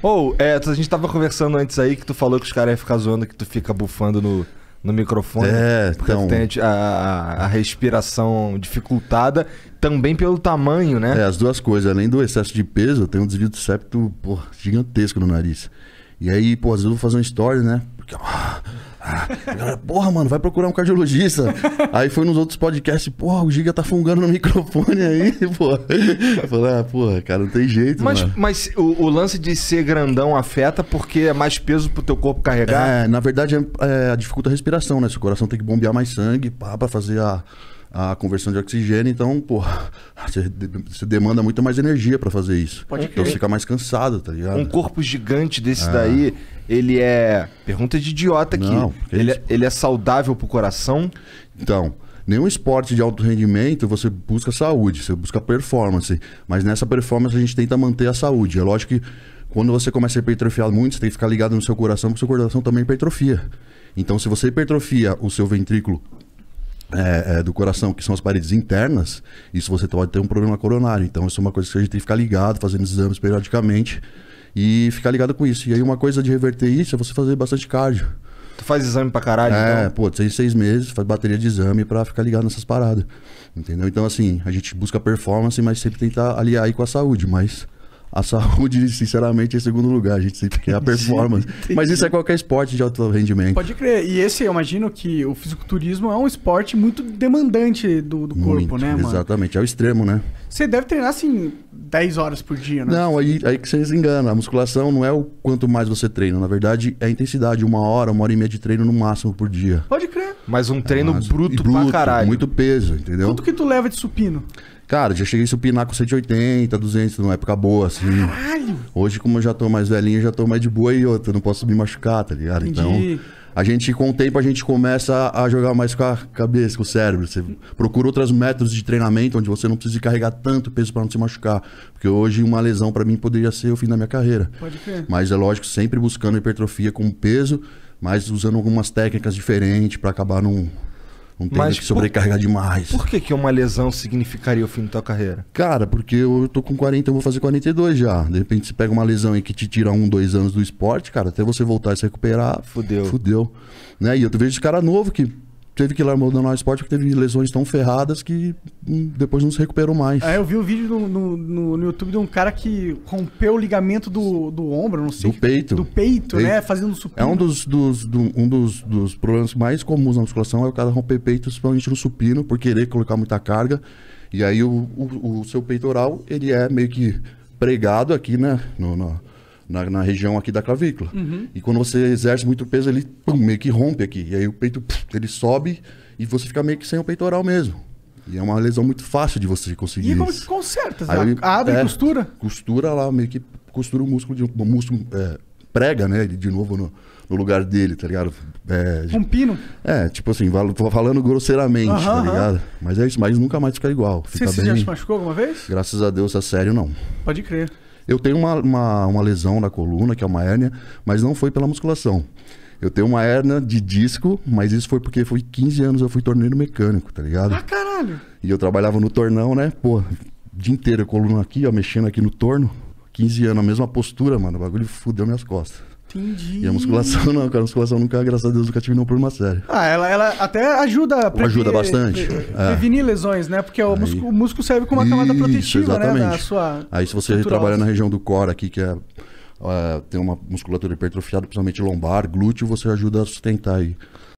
Ou, oh, é, a gente tava conversando antes aí que tu falou que os caras iam ficar zoando que tu fica bufando no, no microfone. É, porque então... tem a, a, a, respiração dificultada também pelo tamanho, né? É, as duas coisas. Além do excesso de peso, eu tenho um desvio de septo, porra, gigantesco no nariz. E aí, pô, às vezes eu vou fazer uma história né? Porque, ah, Galera, porra, mano, vai procurar um cardiologista. aí foi nos outros podcasts, porra, o Giga tá fungando no microfone aí, pô. Falei, ah, porra, cara, não tem jeito, mas, mano. Mas o, o, lance de ser grandão afeta porque é mais peso pro teu corpo carregar? É, na verdade, é, é, dificulta a respiração, né? Seu coração tem que bombear mais sangue, pá, pra fazer a a conversão de oxigênio, então, porra, você, você demanda muito mais energia para fazer isso. Pode então crer. você fica mais cansado, tá ligado? Um corpo gigante desse é. daí, ah. Ele é. Pergunta de idiota aqui. Não, ele, é, ele é saudável pro coração? Então, nenhum esporte de alto rendimento você busca saúde, você busca performance. Mas nessa performance a gente tenta manter a saúde. É lógico que quando você começa a hipertrofiar muito, você tem que ficar ligado no seu coração, porque o seu coração também hipertrofia. Então, se você hipertrofia o seu ventrículo é, é, do coração, que são as paredes internas, isso você pode ter um problema coronário. Então, isso é uma coisa que a gente tem que ficar ligado, fazendo exames periodicamente, e ficar ligado com isso. E aí uma coisa de reverter isso é você fazer bastante cardio. Tu faz exame pra caralho, É, então? pô, seis, seis meses, faz bateria de exame pra ficar ligado nessas paradas. Entendeu? Então, assim, a gente busca performance, mas sempre tentar aliar aí com a saúde, mas a saúde, sinceramente, é segundo lugar. A gente sempre quer a performance. Entendi. Mas isso é qualquer esporte de alto rendimento. Pode crer. E esse, eu imagino que o fisiculturismo é um esporte muito demandante do, do corpo, muito, né, mano? Exatamente. É o extremo, né? Você deve treinar, assim, 10 horas por dia, né? Não, aí, aí que vocês enganam. A musculação não é o quanto mais você treina. Na verdade, é a intensidade. Uma hora, uma hora e meia de treino no máximo por dia. Pode crer. Mas um treino é, mas... bruto, bruto pra caralho. Muito peso, entendeu? Quanto que tu leva de supino? Cara, já cheguei a supinar com 180, 200, numa época boa, assim. Caralho! Hoje, como eu já tô mais velhinho, já tô mais de boa e outra, não posso me machucar, tá ligado? Entendi. Então, a gente, com o tempo, a gente começa a jogar mais com a cabeça, com o cérebro. Você procura outros métodos de treinamento onde você não precisa carregar tanto peso para não se machucar. Porque hoje, uma lesão para mim poderia ser o fim da minha carreira. Pode ser. Mas é lógico, sempre buscando hipertrofia com peso, mas usando algumas técnicas diferentes para acabar não não tem que sobrecarregar demais. Por que, que uma lesão significaria o fim da tua carreira? Cara, porque eu tô com 40, eu vou fazer 42 já. De repente você pega uma lesão aí que te tira um, dois anos do esporte, cara, até você voltar e se recuperar. Fudeu. Fudeu. Né? E eu vejo esse cara novo que teve que largar abandonar o esporte porque teve lesões tão ferradas que hum, depois não se recuperou mais. É, eu vi um vídeo no, no, no, YouTube de um cara que rompeu o ligamento do, do ombro, não sei. Do peito. Do peito, né, peito, né? Fazendo supino. É um dos, dos, do, um dos, dos problemas mais comuns na musculação é o cara romper peito, principalmente no supino, por querer colocar muita carga. E aí o, o, o seu peitoral, ele é meio que pregado aqui, né? No, no, na, na região aqui da clavícula. Uhum. E quando você exerce muito peso, ele pum, meio que rompe aqui. E aí o peito ele sobe e você fica meio que sem o peitoral mesmo. E é uma lesão muito fácil de você conseguir. E como que conserta? Aí, abre é, e costura? Costura lá, meio que costura o músculo, de, o músculo é, prega, né? De novo no, no lugar dele, tá ligado? É, um pino? É, tipo assim, falando grosseiramente, tá ligado? Mas é isso, mas nunca mais fica igual. Fica você, bem... você já se machucou alguma vez? Graças a Deus, a sério, não. Pode crer. Eu tenho uma, uma, uma lesão na coluna, que é uma hérnia, mas não foi pela musculação. Eu tenho uma hernia de disco, mas isso foi porque foi 15 anos eu fui torneiro mecânico, tá ligado? Ah, caralho! E eu trabalhava no tornão, né? Pô, o dia inteiro, coluna aqui, ó, mexendo aqui no torno. 15 anos, a mesma postura, mano. O bagulho fudeu minhas costas. Entendi. E a musculação não, cara. A musculação nunca, graças a Deus, nunca tive nenhum problema sério. Ah, ela, ela até ajuda a prevenir, Ajuda bastante. Pre é. Prevenir lesões, né? Porque o, músculo, o músculo serve como uma camada Isso, exatamente. né? Da sua Aí se você trabalhar na região do core aqui, que é Uh, tem uma musculatura hipertrofiada, principalmente lombar, glúteo, você ajuda a sustentar aí